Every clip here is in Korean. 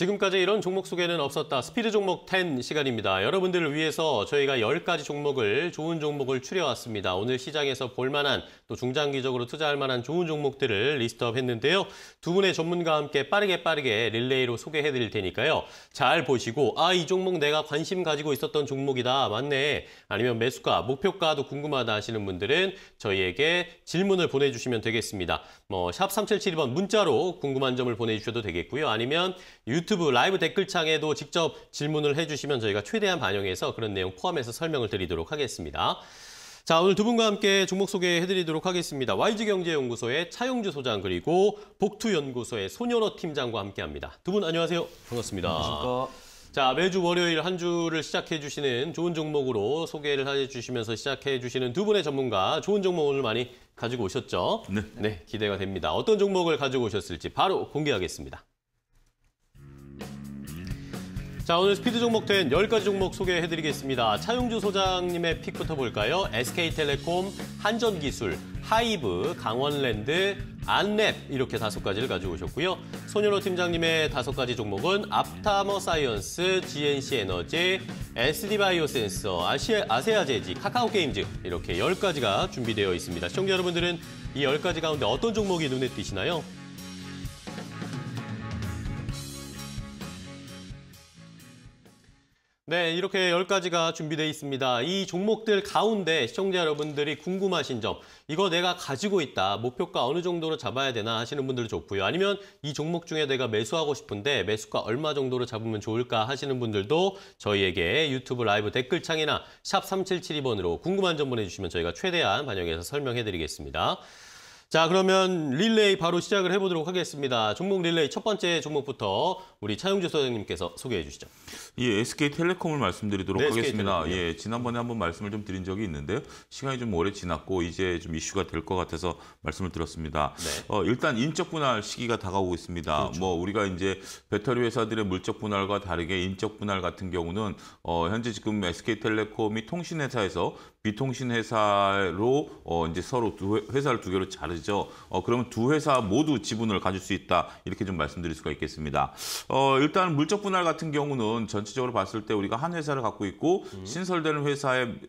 지금까지 이런 종목 소개는 없었다. 스피드 종목 10 시간입니다. 여러분들을 위해서 저희가 10가지 종목을 좋은 종목을 추려왔습니다. 오늘 시장에서 볼만한 또 중장기적으로 투자할 만한 좋은 종목들을 리스트업 했는데요. 두 분의 전문가와 함께 빠르게 빠르게 릴레이로 소개해드릴 테니까요. 잘 보시고 아 이 종목 내가 관심 가지고 있었던 종목이다. 맞네. 아니면 매수가, 목표가도 궁금하다 하시는 분들은 저희에게 질문을 보내주시면 되겠습니다. 뭐 샵 3772번 문자로 궁금한 점을 보내주셔도 되겠고요. 아니면 유튜브 라이브 댓글창에도 직접 질문을 해주시면 저희가 최대한 반영해서 그런 내용 포함해서 설명을 드리도록 하겠습니다. 자, 오늘 두 분과 함께 종목 소개해드리도록 하겠습니다. YG경제연구소의 차용주 소장 그리고 복투연구소의 손연호 팀장과 함께합니다. 두 분 안녕하세요. 반갑습니다. 안녕하니까자 매주 월요일 한 주를 시작해 주시는 좋은 종목으로 소개를 해주시면서 시작해 주시는 두 분의 전문가 좋은 종목 오늘 많이 가지고 오셨죠? 네. 네 기대가 됩니다. 어떤 종목을 가지고 오셨을지 바로 공개하겠습니다. 자, 오늘 스피드 종목 된 10가지 종목 소개해드리겠습니다. 차용주 소장님의 픽부터 볼까요? SK텔레콤, 한전기술, 하이브, 강원랜드, 안랩 이렇게 다섯 가지를 가지고 오셨고요. 소녀호 팀장님의 다섯 가지 종목은 앞타머 사이언스, GNC 에너지, SD 바이오 센서, 아세아 제지, 카카오 게임즈 이렇게 열가지가 준비되어 있습니다. 시청자 여러분들은 이 열가지 가운데 어떤 종목이 눈에 띄시나요? 네, 이렇게 10가지가 준비되어 있습니다. 이 종목들 가운데 시청자 여러분들이 궁금하신 점, 이거 내가 가지고 있다, 목표가 어느 정도로 잡아야 되나 하시는 분들 좋고요. 아니면 이 종목 중에 내가 매수하고 싶은데 매수가 얼마 정도로 잡으면 좋을까 하시는 분들도 저희에게 유튜브 라이브 댓글창이나 샵 3772번으로 궁금한 점 보내주시면 저희가 최대한 반영해서 설명해드리겠습니다. 자 그러면 릴레이 바로 시작을 해보도록 하겠습니다. 종목 릴레이 첫 번째 종목부터 우리 차용주 소장님께서 소개해 주시죠. 예, SK텔레콤을 말씀드리도록 네, 하겠습니다. SK텔레콤. 예, 지난번에 한번 말씀을 좀 드린 적이 있는데요. 시간이 좀 오래 지났고 이제 좀 이슈가 될 것 같아서 말씀을 드렸습니다. 네. 어, 일단 인적 분할 시기가 다가오고 있습니다. 그렇죠. 뭐 우리가 이제 배터리 회사들의 물적 분할과 다르게 인적 분할 같은 경우는 어, 현재 지금 SK텔레콤이 통신회사에서 비통신 회사로 어 이제 서로 두 회, 사를두 개로 자르죠. 어 그러면 두 회사 모두 지분을 가질 수 있다 이렇게 좀 말씀드릴 수가 있겠습니다. 어 일단 물적 분할 같은 경우는 전체적으로 봤을 때 우리가 한 회사를 갖고 있고 음. 신설되는 회사를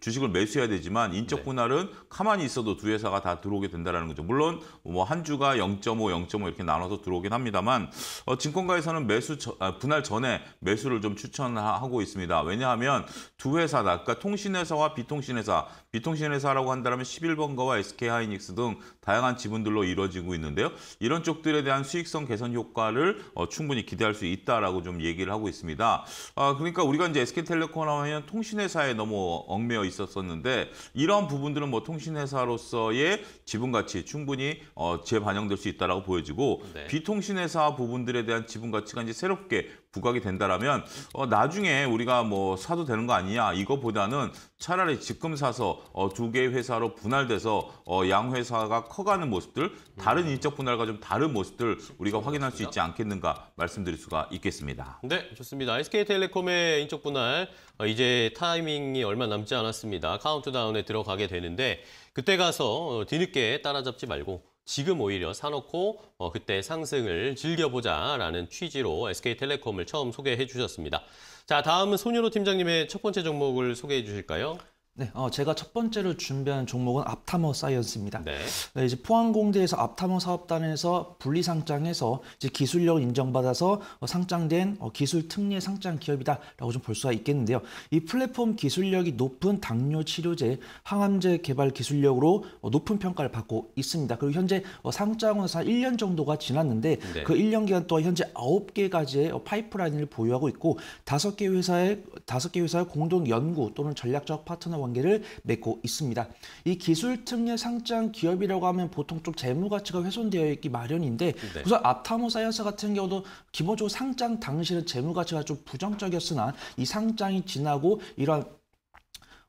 주식을 매수해야 되지만 인적 네. 분할은 가만히 있어도 두 회사가 다 들어오게 된다는 거죠. 물론 뭐 한 주가 0.5, 0.5 이렇게 나눠서 들어오긴 합니다만 어 증권가에서는 매수 저, 아, 분할 전에 매수를 좀 추천하고 있습니다. 왜냐하면 두 회사 다 그러니까 통신회사와 비 비통신회사, 비통신회사라고 한다면 11번가와 SK하이닉스 등 다양한 지분들로 이루어지고 있는데요. 이런 쪽들에 대한 수익성 개선 효과를 어, 충분히 기대할 수 있다라고 좀 얘기를 하고 있습니다. 아, 그러니까 우리가 이제 SK텔레콤 하면 통신회사에 너무 얽매여 있었었는데 이런 부분들은 뭐 통신회사로서의 지분 가치 충분히 어, 재반영될 수 있다라고 보여지고 네. 비통신회사 부분들에 대한 지분 가치가 이제 새롭게 부각이 된다라면 어, 나중에 우리가 뭐 사도 되는 거 아니냐 이거보다는 차라리 지금 사서 어, 두 개의 회사로 분할돼서 어, 양 회사가 커가는 모습들 다른 음. 인적 분할과 좀 다른 모습들 우리가 확인할 수 있지 않겠는가 말씀드릴 수가 있겠습니다. 네, 좋습니다. SK텔레콤의 인적 분할 어, 이제 타이밍이 얼마 남지 않았습니다. 카운트다운에 들어가게 되는데 그때 가서 어, 뒤늦게 따라잡지 말고 지금 오히려 사놓고 어, 그때 상승을 즐겨보자라는 취지로 SK텔레콤을 처음 소개해 주셨습니다. 자, 다음은 손현호 팀장님의 첫 번째 종목을 소개해 주실까요? 네, 어, 제가 첫 번째로 준비한 종목은 앞타머 사이언스입니다. 네. 네 이제 포항공대에서 앞타머 사업단에서 분리상장해서 이제 기술력 인정받아서 어, 상장된 어, 기술 특례 상장 기업이다라고 좀 볼 수가 있겠는데요. 이 플랫폼 기술력이 높은 당뇨 치료제, 항암제 개발 기술력으로 어, 높은 평가를 받고 있습니다. 그리고 현재 어, 상장은 사 1년 정도가 지났는데 네. 그 1년 기간 동안 현재 9개가지의 어, 파이프라인을 보유하고 있고 5개 회사의 5개 회사의 공동 연구 또는 전략적 파트너 관계를 맺고 있습니다. 이 기술 특례 상장 기업이라고 하면 보통 좀 재무 가치가 훼손되어 있기 마련인데 네. 우선 아타모 사이언스 같은 경우도 기본적으로 상장 당시는 재무 가치가 좀 부정적이었으나 이 상장이 지나고 이러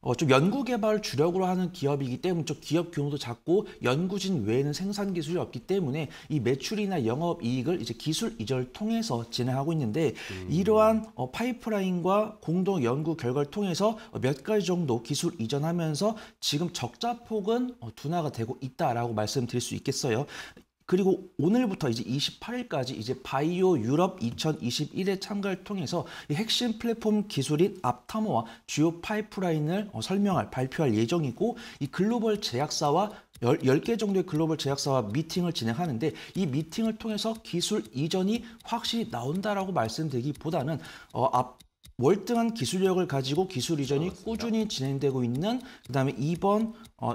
어, 좀 연구 개발 주력으로 하는 기업이기 때문에 좀 기업 규모도 작고 연구진 외에는 생산 기술이 없기 때문에 이 매출이나 영업 이익을 이제 기술 이전을 통해서 진행하고 있는데 음. 이러한 어, 파이프라인과 공동 연구 결과를 통해서 몇 가지 정도 기술 이전하면서 지금 적자 폭은 어, 둔화가 되고 있다라고 말씀드릴 수 있겠어요. 그리고 오늘부터 이제 28일까지 이제 바이오 유럽 2021에 참가를 통해서 핵심 플랫폼 기술인 앞타모와 주요 파이프라인을 어, 설명할 발표할 예정이고 이 글로벌 제약사와 10개 정도의 글로벌 제약사와 미팅을 진행하는데 이 미팅을 통해서 기술 이전이 확실히 나온다라고 말씀드리기보다는 어, 앞 월등한 기술력을 가지고 기술 이전이 꾸준히 진행되고 있는 그다음에 이번 어,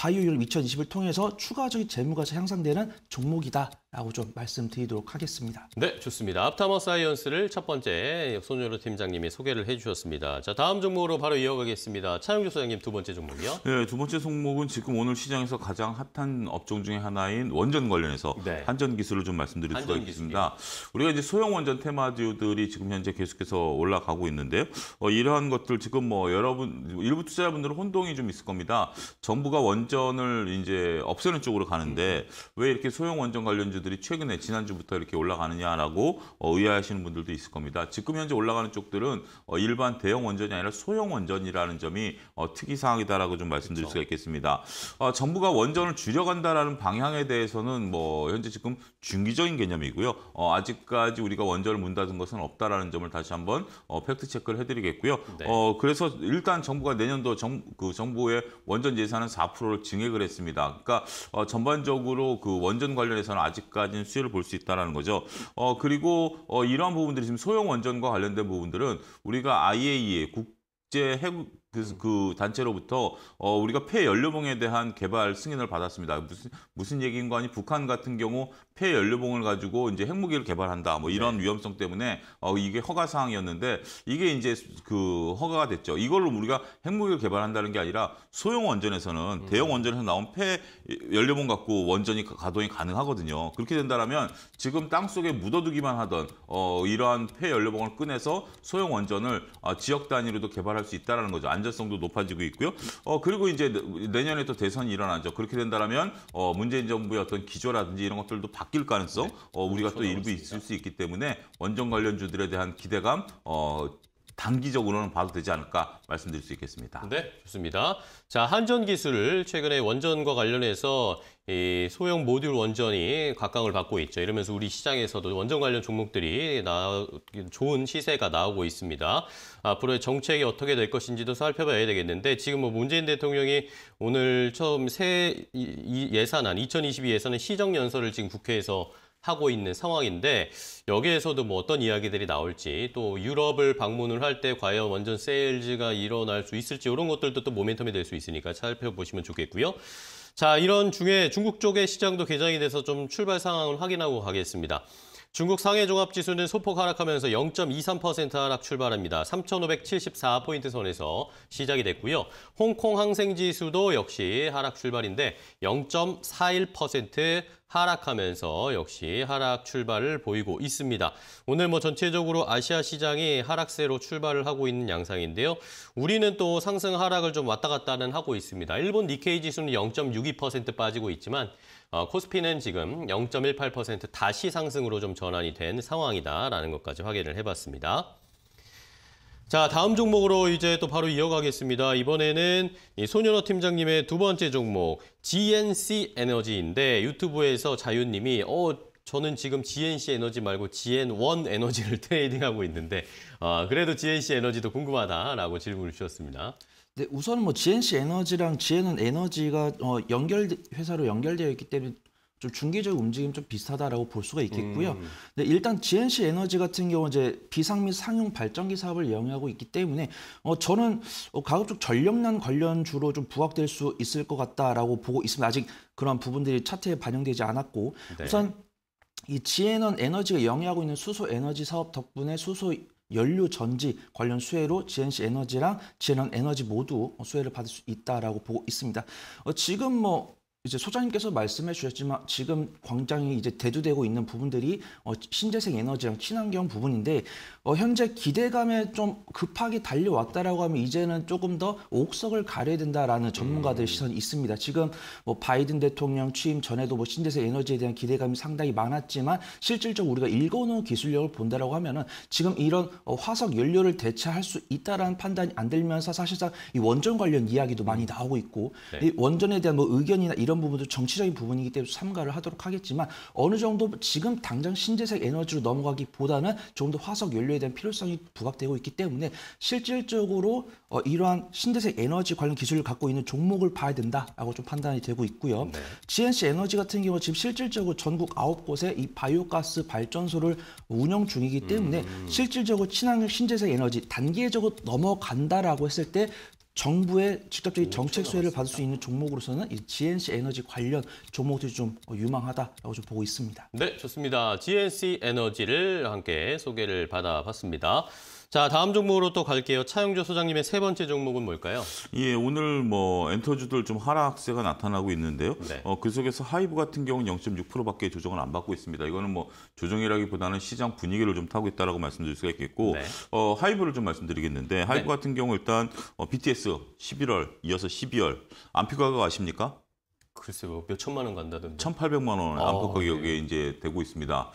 바이오 유럽 2020을 통해서 추가적인 재무가 향상되는 종목이다. 라고 좀 말씀드리도록 하겠습니다. 네, 좋습니다. 앞타머 사이언스를 첫 번째 손효로 팀장님이 소개를 해주셨습니다. 자, 다음 종목으로 바로 이어가겠습니다. 차영주 소장님 두 번째 종목이요. 네, 두 번째 종목은 지금 오늘 시장에서 가장 핫한 업종 중에 하나인 원전 관련해서 네. 한전 기술을 좀 말씀드릴 수가 있습니다. 우리가 이제 소형 원전 테마주들이 지금 현재 계속해서 올라가고 있는데요. 어, 이러한 것들 지금 뭐 여러분 일부 투자자분들은 혼동이 좀 있을 겁니다. 정부가 원전을 이제 없애는 쪽으로 가는데 음. 왜 이렇게 소형 원전 관련주 주들이 최근에 지난주부터 이렇게 올라가느냐라고 어, 의아하시는 분들도 있을 겁니다. 지금 현재 올라가는 쪽들은 어, 일반 대형 원전이 아니라 소형 원전이라는 점이 어, 특이사항이다라고 좀 말씀드릴 그렇죠. 수가 있겠습니다. 어, 정부가 원전을 줄여간다라는 방향에 대해서는 뭐 현재 지금 중기적인 개념이고요. 어, 아직까지 우리가 원전을 문 닫은 것은 없다라는 점을 다시 한번 어, 팩트 체크를 해드리겠고요. 네. 어, 그래서 일단 정부가 내년도 정, 그 정부의 원전 예산은 4%를 증액을 했습니다. 그러니까 어, 전반적으로 그 원전 관련해서는 아직 아직까지는 수혜를 볼 수 있다는 거죠. 어, 그리고 어, 이러한 부분들이 지금 소형 원전과 관련된 부분들은 우리가 IAEA, 국제 핵, 그, 음. 그 단체로부터 어, 우리가 폐연료봉에 대한 개발 승인을 받았습니다. 무슨 무슨 얘기인가 하니 북한 같은 경우 폐연료봉을 가지고 이제 핵무기를 개발한다. 뭐 이런 네. 위험성 때문에 어, 이게 허가 사항이었는데 이게 이제 그 허가가 됐죠. 이걸로 우리가 핵무기를 개발한다는 게 아니라 소형 원전에서는 음. 대형 원전에서 나온 폐연료봉 갖고 원전이 가동이 가능하거든요. 그렇게 된다면 지금 땅 속에 묻어두기만 하던 어, 이러한 폐연료봉을 꺼내서 소형 원전을 어, 지역 단위로도 개발할 수 있다라는 거죠. 안전성도 높아지고 있고요. 어, 그리고 이제 내년에 또 대선이 일어나죠. 그렇게 된다면 어, 문재인 정부의 어떤 기조라든지 이런 것들도 바뀔 가능성 네. 어, 우리가 또 일부 있을 수 있기 때문에 원정 관련주들에 대한 기대감 어, 단기적으로는 봐도 되지 않을까 말씀드릴 수 있겠습니다. 네, 좋습니다. 자, 한전 기술 최근에 원전과 관련해서 이 소형 모듈 원전이 각광을 받고 있죠. 이러면서 우리 시장에서도 원전 관련 종목들이 나, 좋은 시세가 나오고 있습니다. 앞으로의 정책이 어떻게 될 것인지도 살펴봐야 되겠는데 지금 뭐 문재인 대통령이 오늘 처음 새 예산안 2022 예산안 시정 연설을 지금 국회에서 하고 있는 상황인데 여기에서도 뭐 어떤 이야기들이 나올지 또 유럽을 방문을 할 때 과연 완전 세일즈가 일어날 수 있을지 이런 것들도 또 모멘텀이 될 수 있으니까 살펴보시면 좋겠고요. 자 이런 중에 중국 쪽의 시장도 개장이 돼서 좀 출발 상황을 확인하고 가겠습니다. 중국 상해 종합 지수는 소폭 하락하면서 0.23% 하락 출발합니다. 3,574포인트 선에서 시작이 됐고요. 홍콩 항생 지수도 역시 하락 출발인데 0.41% 하락하면서 역시 하락 출발을 보이고 있습니다. 오늘 뭐 전체적으로 아시아 시장이 하락세로 출발을 하고 있는 양상인데요. 우리는 또 상승 하락을 좀 왔다 갔다는 하고 있습니다. 일본 니케이 지수는 0.62% 빠지고 있지만 어, 코스피는 지금 0.18% 다시 상승으로 좀 전환이 된 상황이다라는 것까지 확인을 해봤습니다. 자, 다음 종목으로 이제 또 바로 이어가겠습니다. 이번에는 이소녀호 팀장님의 두 번째 종목 GNC 에너지인데 유튜브에서 자윤님이 어 저는 지금 GNC 에너지 말고 GN1 에너지를 트레이딩하고 있는데 아, 그래도 GNC 에너지도 궁금하다라고 질문을 주셨습니다. 네, 우선 뭐 GNC 에너지랑 GN은 에너지가 어, 연결 회사로 연결되어 있기 때문에 좀 중기적 움직임 좀 비슷하다라고 볼 수가 있겠고요. 음. 네, 일단 GNC 에너지 같은 경우 이제 비상 및 상용 발전기 사업을 영위하고 있기 때문에 어 저는 어, 가급적 전력난 관련 주로 좀 부각될 수 있을 것 같다라고 보고 있습니다. 아직 그런 부분들이 차트에 반영되지 않았고 네. 우선 이 GNN 에너지가 영위하고 있는 수소 에너지 사업 덕분에 수소 연료 전지 관련 수혜로 GNC 에너지랑 GNN 에너지 모두 수혜를 받을 수 있다라고 보고 있습니다. 어, 지금 뭐 이제 소장님께서 말씀해 주셨지만 지금 광장이 이제 대두되고 있는 부분들이 어, 신재생 에너지랑 친환경 부분인데 어, 현재 기대감에 좀 급하게 달려왔다라고 하면 이제는 조금 더 옥석을 가려야 된다라는 전문가들 음. 시선이 있습니다. 지금 뭐 바이든 대통령 취임 전에도 뭐 신재생 에너지에 대한 기대감이 상당히 많았지만 실질적으로 우리가 일궈놓은 기술력을 본다라고 하면은 지금 이런 어, 화석 연료를 대체할 수 있다라는 판단이 안 들면서 사실상 이 원전 관련 이야기도 많이 음. 나오고 있고 네. 이 원전에 대한 뭐 의견이나 이런 이런 부분도 정치적인 부분이기 때문에 삼가를 하도록 하겠지만 어느 정도 지금 당장 신재생 에너지로 넘어가기보다는 조금 더 화석 연료에 대한 필요성이 부각되고 있기 때문에 실질적으로 어, 이러한 신재생 에너지 관련 기술을 갖고 있는 종목을 봐야 된다라고 좀 판단이 되고 있고요. 네. GNC 에너지 같은 경우 지금 실질적으로 전국 아홉 곳에이 바이오가스 발전소를 운영 중이기 때문에 음. 실질적으로 친환경 신재생 에너지 단계적으로 넘어간다라고 했을 때 정부의 직접적인 정책 수혜를 받을 수 있는 종목으로서는 이 GNC 에너지 관련 종목들이 좀 어, 유망하다라고 좀 보고 있습니다. 네, 좋습니다. GNC 에너지를 함께 소개를 받아봤습니다. 자, 다음 종목으로 또 갈게요. 차영조 소장님의 세 번째 종목은 뭘까요? 예, 오늘 뭐 엔터주들 좀 하락세가 나타나고 있는데요. 네. 어, 그 속에서 하이브 같은 경우는 0.6%밖에 조정을 안 받고 있습니다. 이거는 뭐 조정이라기보다는 시장 분위기를 좀 타고 있다라고 말씀드릴 수가 있겠고 네. 어, 하이브를 좀 말씀드리겠는데 하이브 네. 같은 경우 일단 어, BTS 11월 이어서 12월 안피과가 아십니까? 글쎄 요몇 천만 원 간다던데. 1,800만 원 아, 안팎 가격에 네. 이제 되고 있습니다.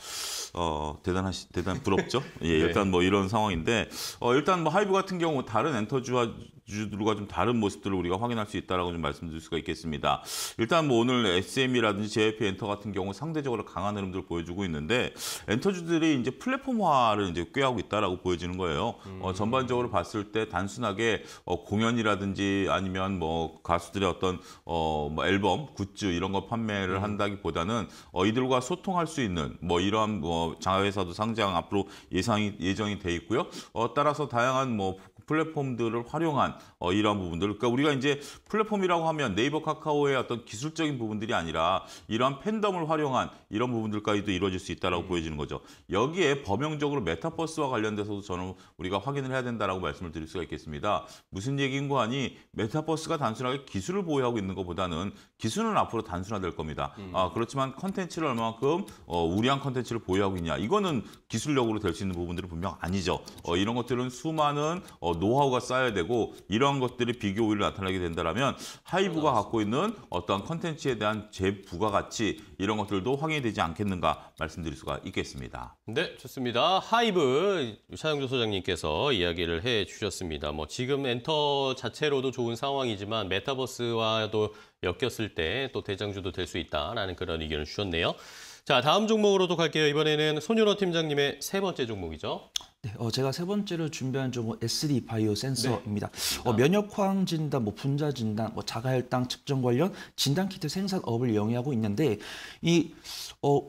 어, 대단하시 대단 부럽죠? 예, 네. 일단 네. 뭐 이런 상황인데 어, 일단 뭐 하이브 같은 경우 다른 엔터주와 주주들과 좀 다른 모습들을 우리가 확인할 수 있다라고 좀 말씀드릴 수가 있겠습니다. 일단 뭐 오늘 SM이라든지 JYP 엔터 같은 경우 상대적으로 강한 흐름들을 보여주고 있는데 엔터주들이 이제 플랫폼화를 이제 꾀하고 있다라고 보여지는 거예요. 어, 전반적으로 봤을 때 단순하게 어, 공연이라든지 아니면 뭐 가수들의 어떤 어, 뭐 앨범, 굿즈 이런 거 판매를 한다기보다는 어, 이들과 소통할 수 있는 뭐 이러한 뭐 장외사도 상장 앞으로 예상이 예정이 돼 있고요. 어, 따라서 다양한 뭐 플랫폼들을 활용한 어, 이러한 부분들. 그러니까 우리가 이제 플랫폼이라고 하면 네이버 카카오의 어떤 기술적인 부분들이 아니라 이러한 팬덤을 활용한 이런 부분들까지도 이루어질 수 있다라고 음. 보여지는 거죠. 여기에 범용적으로 메타버스와 관련돼서도 저는 우리가 확인을 해야 된다라고 말씀을 드릴 수가 있겠습니다. 무슨 얘기인고 하니 메타버스가 단순하게 기술을 보유하고 있는 것보다는 기술은 앞으로 단순화될 겁니다. 음. 아, 그렇지만 컨텐츠를 얼마만큼 어, 우량 컨텐츠를 보유하고 있냐. 이거는 기술력으로 될 수 있는 부분들은 분명 아니죠. 어, 이런 것들은 수많은 어, 노하우가 쌓여야 되고 이러한 것들이 비교 우위를 나타내게 된다면 하이브가 그렇죠. 갖고 있는 어떠한 컨텐츠에 대한 재부가 가치 이런 것들도 확인이 되지 않겠는가 말씀드릴 수가 있겠습니다. 네, 좋습니다. 하이브 차영조 소장님께서 이야기를 해주셨습니다. 뭐 지금 엔터 자체로도 좋은 상황이지만 메타버스와도 엮였을 때 또 대장주도 될 수 있다라는 그런 의견을 주셨네요. 자, 다음 종목으로도 갈게요. 이번에는 손윤호 팀장님의 세 번째 종목이죠. 네, 어, 제가 세 번째로 준비한 종은 SD 바이오 센서입니다. 네. 어, 면역화학 진단, 뭐 분자 진단, 뭐 자가혈당 측정 관련 진단 키트 생산업을 영위하고 있는데 이 어,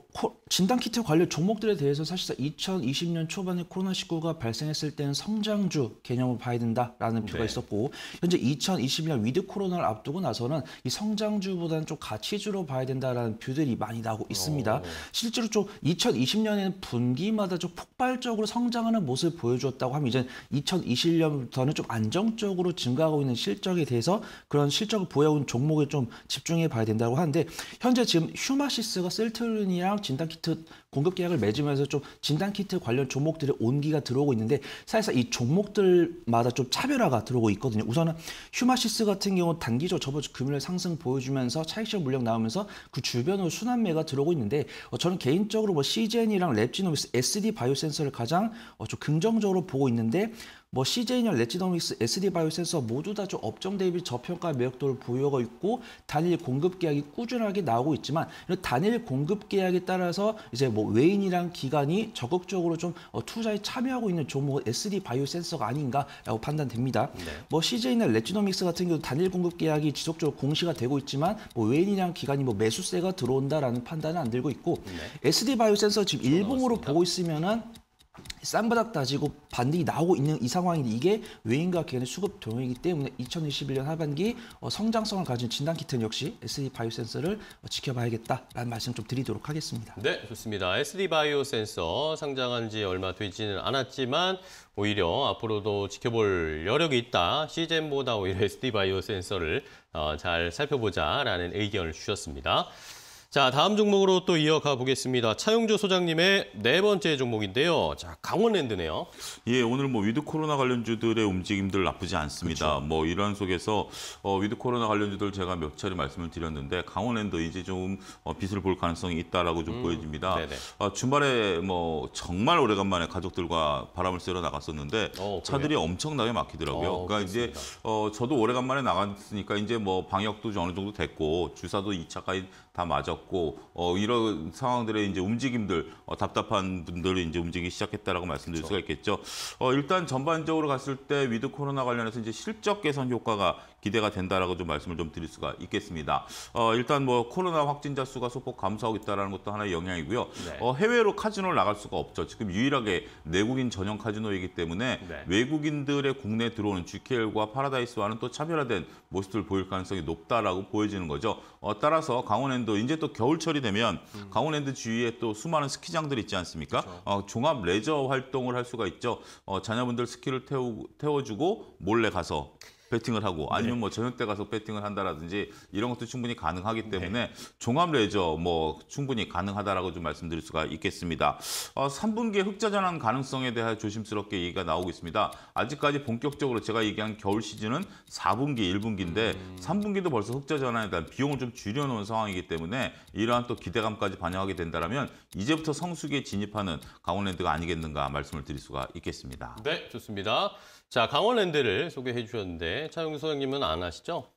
진단키트 관련 종목들에 대해서 사실상 2020년 초반에 코로나19가 발생했을 때는 성장주 개념을 봐야 된다라는 표가 네. 있었고 현재 2020년 위드 코로나를 앞두고 나서는 이 성장주보다는 좀 가치주로 봐야 된다라는 뷰들이 많이 나오고 있습니다. 오. 어. 실제로 좀 2020년에는 분기마다 좀 폭발적으로 성장하는 모습을 보여주었다고 하면 이제 2021년부터는 좀 안정적으로 증가하고 있는 실적에 대해서 그런 실적을 보여온 종목에 좀 집중해 봐야 된다고 하는데 현재 지금 휴마시스가 셀트리 키트니랑 진단 키트 공급 계약을 맺으면서 좀 진단 키트 관련 종목들의 온기가 들어오고 있는데 사실상 이 종목들마다 좀 차별화가 들어오고 있거든요. 우선은 휴마시스 같은 경우 단기적 저번 주 금요일 상승 보여주면서 차익 실험 물량 나오면서 그 주변으로 순환매가 들어오고 있는데 어, 저는 개인적으로 뭐 CGN이랑 랩지노믹스 SD 바이오 센서를 가장 어, 좀 긍정적으로 보고 있는데 뭐 CJ년 레지노믹스 SD 바이오 센서 모두 다 좀 업종 대비 저평가 매력도를 보유하고 있고 단일 공급 계약이 꾸준하게 나오고 있지만 단일 공급 계약에 따라서 이제 뭐 외인이랑 기관이 적극적으로 좀 어, 투자에 참여하고 있는 종목은 SD 바이오 센서가 아닌가라고 판단됩니다. 네. 뭐 CJ나 레지노믹스 같은 경우 단일 공급 계약이 지속적으로 공시가 되고 있지만 뭐 외인이랑 기관이 뭐 매수세가 들어온다라는 판단은 안 들고 있고 네. SD 바이오 센서 지금 일봉으로 보고 있으면은 쌍바닥 다지고 반등이 나오고 있는 이 상황인데 이게 외인과 개인의 수급 동향이기 때문에 2021년 하반기 어, 성장성을 가진 진단 키트 는 역시 SD 바이오 센서를 어, 지켜봐야겠다라는 말씀 을좀 드리도록 하겠습니다. 네, 좋습니다. SD 바이오 센서 상장한 지 얼마 되지는 않았지만 오히려 앞으로도 지켜볼 여력이 있다. 시젠보다 오히려 SD 바이오 센서를 어, 잘 살펴보자라는 의견을 주셨습니다. 자, 다음 종목으로 또 이어가 보겠습니다. 차용주 소장님의 네 번째 종목인데요. 자, 강원랜드네요. 예, 오늘 뭐 위드 코로나 관련주들의 움직임들 나쁘지 않습니다. 그쵸. 그렇죠. 뭐 이러한 속에서 어, 위드 코로나 관련주들 제가 몇 차례 말씀을 드렸는데 강원랜드 이제 좀 어, 빛을 볼 가능성이 있다라고 좀 음, 보여집니다. 아, 주말에 뭐 정말 오래간만에 가족들과 바람을 쐬러 나갔었는데 어, 차들이 엄청나게 막히더라고요. 어, 그러니까 그렇습니다. 이제 어, 저도 오래간만에 나갔으니까 이제 뭐 방역도 어느 정도 됐고 주사도 이차까지 다 맞았고 어, 이런 상황들의 이제 움직임들 어, 답답한 분들이 이제 움직이기 시작했다라고 말씀드릴 그렇죠. 수가 있겠죠. 어, 일단 전반적으로 갔을 때 위드 코로나 관련해서 이제 실적 개선 효과가 기대가 된다라고 좀 말씀을 좀 드릴 수가 있겠습니다. 어, 일단 뭐 코로나 확진자 수가 소폭 감소하고 있다는 것도 하나의 영향이고요. 네. 어, 해외로 카지노를 나갈 수가 없죠. 지금 유일하게 내국인 전용 카지노이기 때문에 네. 외국인들의 국내 들어오는 GKL과 파라다이스와는 또 차별화된 모습을 보일 가능성이 높다라고 보여지는 거죠. 어, 따라서 강원랜드 이제 또 겨울철이 되면 음. 강원랜드 주위에 또 수많은 스키장들 있지 않습니까? 그렇죠. 어, 종합 레저 활동을 할 수가 있죠. 어, 자녀분들 스키를 태우, 태워주고 몰래 가서 배팅을 하고 네. 아니면 네. 뭐 저녁 때 가서 배팅을 한다라든지 이런 것도 충분히 가능하기 네. 때문에 네. 종합 레저 뭐 충분히 가능하다라고 좀 말씀드릴 수가 있겠습니다. 어, 3분기에 흑자 전환 가능성에 대해 조심스럽게 얘기가 나오고 있습니다. 아직까지 본격적으로 제가 얘기한 겨울 시즌은 4분기, 1분기인데 음. 3분기도 벌써 흑자 전환에 대한 비용을 좀 줄여놓은 상황이기 때문에 이러한 또 기대감까지 반영하게 된다면 이제부터 성수기에 진입하는 강원랜드가 아니겠는가 말씀을 드릴 수가 있겠습니다. 네, 좋습니다. 자, 강원랜드를 소개해 주셨는데 차영규 소장님은 안 하시죠?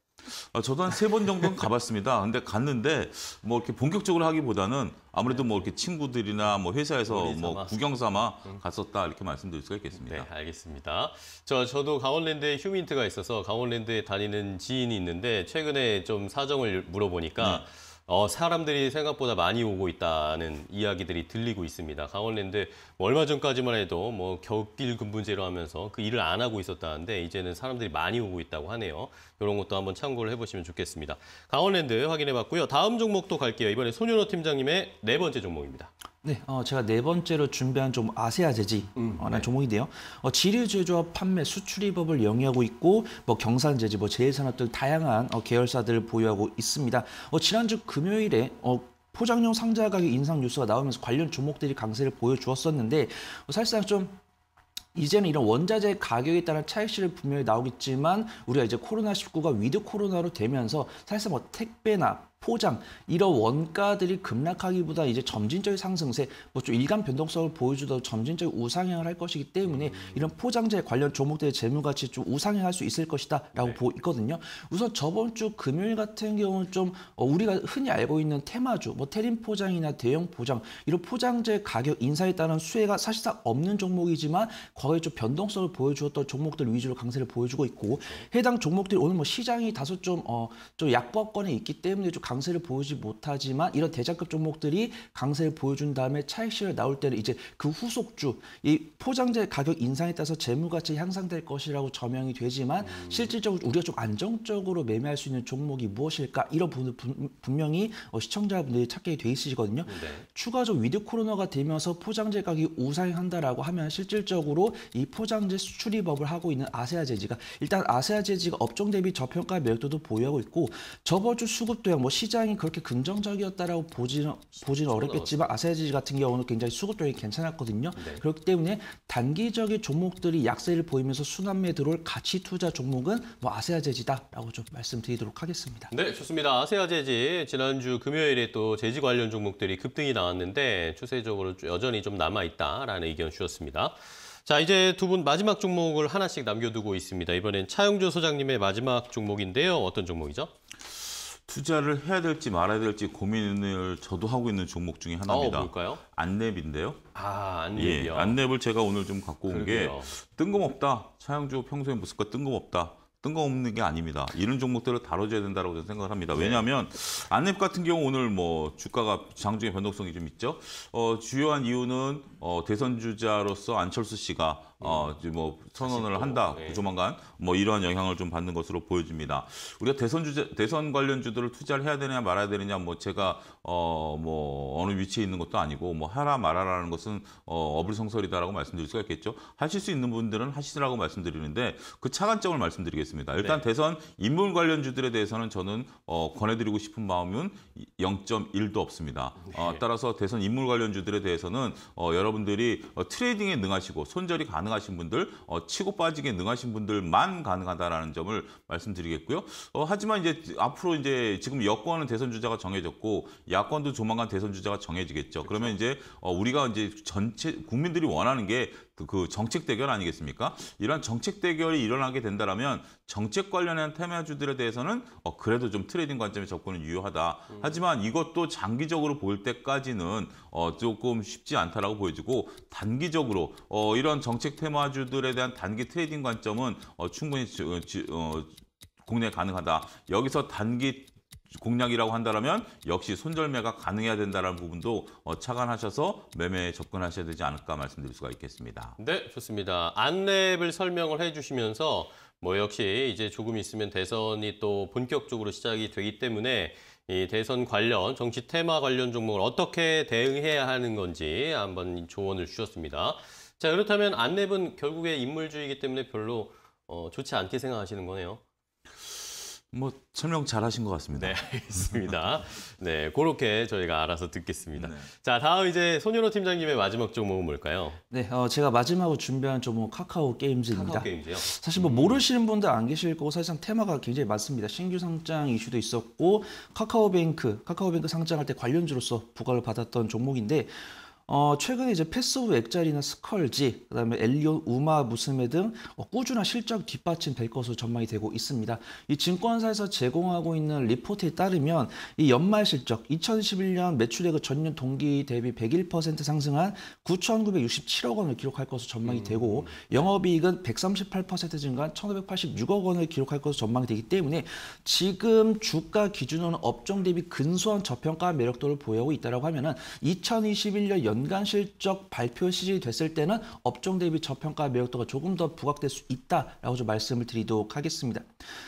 아, 저도 한 세 번 정도는 가봤습니다. 근데 갔는데 뭐 이렇게 본격적으로 하기보다는 아무래도 뭐 이렇게 친구들이나 뭐 회사에서 뭐 구경 삼아 음. 갔었다 이렇게 말씀드릴 수가 있겠습니다. 네, 알겠습니다. 저 저도 강원랜드에 휴민트가 있어서 강원랜드에 다니는 지인이 있는데 최근에 좀 사정을 물어보니까 음. 어, 사람들이 생각보다 많이 오고 있다는 이야기들이 들리고 있습니다. 강원랜드 뭐 얼마 전까지만 해도 뭐 격길 근분제로 하면서 그 일을 안 하고 있었다는데 이제는 사람들이 많이 오고 있다고 하네요. 이런 것도 한번 참고를 해보시면 좋겠습니다. 강원랜드 확인해봤고요. 다음 종목도 갈게요. 이번에 소윤호 팀장님의 네 번째 종목입니다. 네, 어, 제가 네 번째로 준비한 좀 아세아 재지라는 음, 어, 네. 종목인데요. 어, 지류 제조업 판매, 수출입업을 영위하고 있고, 뭐 경산 제지뭐 제일산업 등 다양한 어, 계열사들을 보유하고 있습니다. 어, 지난주 금요일에 어, 포장용 상자 가격 인상 뉴스가 나오면서 관련 종목들이 강세를 보여주었었는데 어, 사실상 좀 이제는 이런 원자재 가격에 따른 차익실을 분명히 나오겠지만 우리가 이제 코로나19가 위드 코로나로 되면서 사실상 뭐 택배나 포장 이런 원가들이 급락하기보다 이제 점진적인 상승세 뭐 좀 일간 변동성을 보여주더 점진적인 우상향을 할 것이기 때문에 음. 이런 포장재 관련 종목들의 재무가치 좀 우상향할 수 있을 것이다라고 네. 보이거든요. 우선 저번 주 금요일 같은 경우는 좀 어, 우리가 흔히 알고 있는 테마주 뭐 테림 포장이나 대형 포장 이런 포장재 가격 인사에 따른 수혜가 사실상 없는 종목이지만 거기에 좀 변동성을 보여주었던 종목들 위주로 강세를 보여주고 있고 그렇죠. 해당 종목들이 오늘 뭐 시장이 다소 좀 어좀 어, 약보합권에 있기 때문에 좀 강세를 보이지 못하지만 이런 대장급 종목들이 강세를 보여준 다음에 차익 실현 나올 때는 이제 그 후속주 이 포장재 가격 인상에 따라서 재무가치 향상될 것이라고 저명이 되지만 음. 실질적으로 우리가 좀 안정적으로 매매할 수 있는 종목이 무엇일까 이런 부분 분, 명히 어, 시청자분들이 찾게 돼 있으시거든요. 네. 추가적 위드 코로나가 되면서 포장재 가격이 우상향한다라고 하면 실질적으로 이 포장재 수출입업을 하고 있는 아세아 제지가 일단 아세아 제지가 업종 대비 저평가 매력도도 보유하고 있고 저번 주 수급 도한뭐 시장이 그렇게 긍정적이었다라고 보지는 보지는 어렵겠지만 아세지 같은 경우는 굉장히 수급적이 괜찮았거든요. 네. 그렇기 때문에 단기적인 종목들이 약세를 보이면서 순환매 들어올 가치 투자 종목은 뭐 아세아제지다라고 좀 말씀드리도록 하겠습니다. 네, 좋습니다. 아세아제지 지난주 금요일에 또 제지 관련 종목들이 급등이 나왔는데 추세적으로 여전히 좀 남아 있다라는 의견 주셨습니다. 자, 이제 두 분 마지막 종목을 하나씩 남겨두고 있습니다. 이번엔 차용주 소장님의 마지막 종목인데요. 어떤 종목이죠? 투자를 해야 될지 말아야 될지 고민을 저도 하고 있는 종목 중에 어, 하나입니다. 어, 안랩인데요. 아, 안랩이요. 예, 안랩을 제가 오늘 좀 갖고 온 게 뜬금없다. 차양주 평소에 모습과 뜬금없다. 뜬금없는 게 아닙니다. 이런 종목들을 다뤄줘야 된다고 저는 생각을 합니다. 네. 왜냐하면 안랩 같은 경우 오늘 뭐 주가가 장중에 변동성이 좀 있죠. 어, 주요한 이유는 어, 대선 주자로서 안철수 씨가 어, 예. 이제 뭐 선언을 한다. 네. 조만간 뭐 이러한 영향을 좀 받는 것으로 보여집니다. 우리가 대선 주제, 대선 관련 주들을 투자를 해야 되느냐 말아야 되느냐 뭐 제가 어 뭐 어느 위치에 있는 것도 아니고 뭐 하라 말아라는 것은 어 어불성설이다라고 말씀드릴 수가 있겠죠. 하실 수 있는 분들은 하시라고 말씀드리는데 그 차관점을 말씀드리겠습니다. 일단 네. 대선 인물 관련 주들에 대해서는 저는 어 권해드리고 싶은 마음은 0.1도 없습니다. 어 예. 따라서 대선 인물 관련 주들에 대해서는 어 여러분들이 어, 트레이딩에 능하시고 손절이 가능 가능하신 분들, 어, 치고 빠지게 능하신 분들만 가능하다라는 점을 말씀드리겠고요. 어, 하지만 이제 앞으로 이제 지금 여권은 대선 주자가 정해졌고 야권도 조만간 대선 주자가 정해지겠죠. 그렇죠. 그러면 이제 어, 우리가 이제 전체 국민들이 원하는 게 그, 그 정책 대결 아니겠습니까? 이런 정책 대결이 일어나게 된다라면 정책 관련한 테마주들에 대해서는 어, 그래도 좀 트레이딩 관점의 접근은 유효하다. 음. 하지만 이것도 장기적으로 볼 때까지는 어, 조금 쉽지 않다라고 보여지고 단기적으로 어, 이런 정책 테마주들에 대한 단기 트레이딩 관점은 어, 충분히 지, 어, 지, 어, 국내 가능하다. 여기서 단기 공략이라고 한다면 역시 손절매가 가능해야 된다는 부분도 어, 착안하셔서 매매에 접근하셔야 되지 않을까 말씀드릴 수가 있겠습니다. 네, 좋습니다. 안랩을 설명을 해주시면서 뭐 역시 이제 조금 있으면 대선이 또 본격적으로 시작이 되기 때문에 이 대선 관련 정치 테마 관련 종목을 어떻게 대응해야 하는 건지 한번 조언을 주셨습니다. 자 그렇다면 안랩은 결국에 인물주의이기 때문에 별로 어, 좋지 않게 생각하시는 거네요. 뭐 설명 잘하신 것 같습니다. 네, 알겠습니다. 네, 그렇게 저희가 알아서 듣겠습니다. 네. 자, 다음 이제 손윤호 팀장님의 마지막 종목은 뭘까요? 네, 어, 제가 마지막으로 준비한 종목 카카오 게임즈입니다. 카카오 게임즈요? 사실 뭐 음. 모르시는 분들 안 계실 거고 사실상 테마가 굉장히 많습니다. 신규 상장 이슈도 있었고 카카오뱅크, 카카오뱅크 상장할 때 관련주로서 부과를 받았던 종목인데 어, 최근에 이제 패스브 액자리나 스컬지, 그다음에 엘리온 우마 무스메 등 어, 꾸준한 실적 뒷받침 될 것으로 전망이 되고 있습니다. 이 증권사에서 제공하고 있는 리포트에 따르면 이 연말 실적 2011년 매출액은 전년 동기 대비 101% 상승한 9,967억 원을 기록할 것으로 전망이 되고 음. 영업이익은 138% 증가한 1,586억 원을 기록할 것으로 전망이 되기 때문에 지금 주가 기준으로는 업종 대비 근소한 저평가 매력도를 보유하고 있다라고 하면은 2021년 연 연간 실적 발표 시즌이 됐을 때는 업종 대비 저평가 매력도가 조금 더 부각될 수 있다라고 좀 말씀을 드리도록 하겠습니다.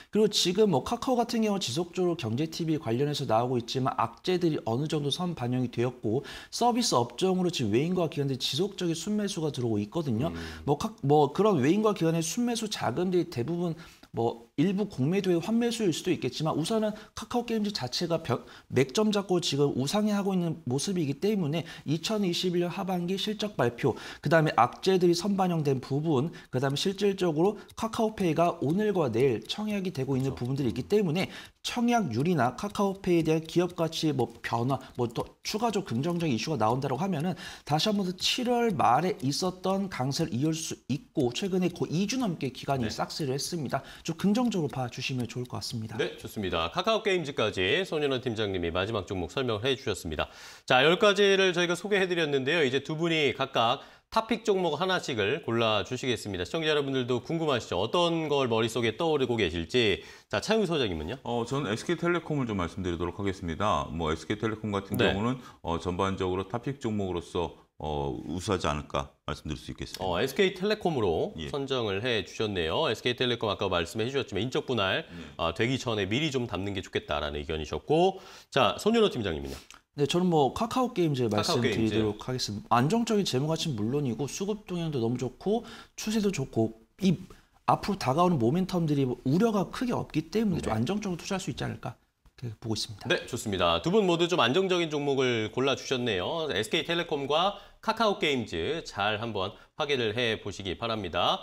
그리고 지금 뭐 카카오 같은 경우 지속적으로 경제 TV 관련해서 나오고 있지만 악재들이 어느 정도 선 반영이 되었고 서비스 업종으로 지금 외인과 기관들이 지속적인 순매수가 들어오고 있거든요. 음. 뭐, 뭐 그런 외인과 기관의 순매수 자금들이 대부분 뭐 일부 공매도의 환매수일 수도 있겠지만 우선은 카카오 게임즈 자체가 벽, 맥점 잡고 지금 우상향하고 있는 모습이기 때문에 2021년 하반기 실적 발표, 그다음에 악재들이 선반영된 부분, 그다음에 실질적으로 카카오페이가 오늘과 내일 청약이 되고 있는 그렇죠. 부분들이 있기 때문에 청약률이나 카카오페이에 대한 기업 가치 뭐 변화 뭐 또 추가적 긍정적인 이슈가 나온다고 하면은 다시 한 번 더 7월 말에 있었던 강세를 이을 수 있고 최근에 거의 2주 넘게 기간이 네. 싹스를 했습니다. 좀 긍정적으로 봐주시면 좋을 것 같습니다. 네, 좋습니다. 카카오 게임즈까지 손현원 팀장님이 마지막 종목 설명을 해주셨습니다. 자, 10가지를 저희가 소개해드렸는데요. 이제 두 분이 각각 탑픽 종목 하나씩을 골라주시겠습니다. 시청자 여러분들도 궁금하시죠? 어떤 걸 머릿속에 떠오르고 계실지. 자, 차용 소장님은요? 어, 저는 SK텔레콤을 좀 말씀드리도록 하겠습니다. 뭐 SK텔레콤 같은 네. 경우는 어, 전반적으로 탑픽 종목으로서 어, 우수하지 않을까 말씀드릴 수 있겠습니다. 어, SK텔레콤으로 예. 선정을 해주셨네요. SK텔레콤 아까 말씀해 주셨지만 인적 분할 예. 어, 되기 전에 미리 좀 담는 게 좋겠다라는 의견이셨고 자, 손윤호 팀장님은요? 네, 저는 뭐 카카오 게임즈 말씀드리도록 게임즈. 하겠습니다. 안정적인 재무 가치는 물론이고 수급 동향도 너무 좋고 추세도 좋고 이 앞으로 다가오는 모멘텀들이 우려가 크게 없기 때문에 네. 좀 안정적으로 투자할 수 있지 않을까 보고 있습니다. 네, 좋습니다. 두 분 모두 좀 안정적인 종목을 골라 주셨네요. SK텔레콤과 카카오 게임즈 잘 한번 확인을 해 보시기 바랍니다.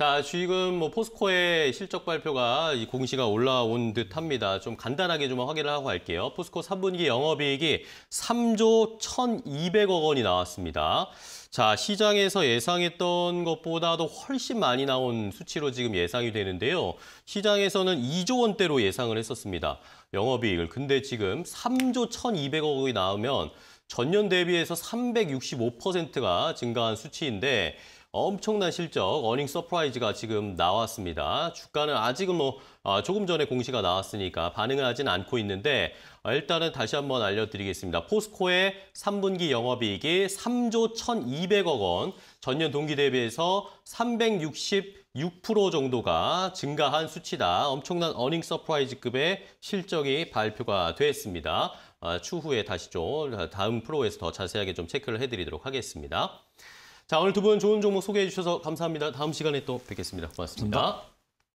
자, 지금 뭐 포스코의 실적 발표가 이 공시가 올라온 듯합니다. 좀 간단하게 좀 확인을 하고 갈게요. 포스코 3분기 영업이익이 3조 1,200억 원이 나왔습니다. 자, 시장에서 예상했던 것보다도 훨씬 많이 나온 수치로 지금 예상이 되는데요. 시장에서는 2조 원대로 예상을 했었습니다. 영업이익을. 근데 지금 3조 1,200억 원이 나오면 전년 대비해서 365%가 증가한 수치인데 엄청난 실적, 어닝 서프라이즈가 지금 나왔습니다. 주가는 아직은 뭐 아, 조금 전에 공시가 나왔으니까 반응을 하진 않고 있는데 일단은 다시 한번 알려드리겠습니다. 포스코의 3분기 영업이익이 3조 1,200억 원, 전년 동기 대비해서 366% 정도가 증가한 수치다. 엄청난 어닝 서프라이즈급의 실적이 발표가 됐습니다. 아, 추후에 다시 좀 다음 프로에서 더 자세하게 좀 체크를 해드리도록 하겠습니다. 자, 오늘 두 분 좋은 종목 소개해 주셔서 감사합니다. 다음 시간에 또 뵙겠습니다. 고맙습니다. 감사합니다.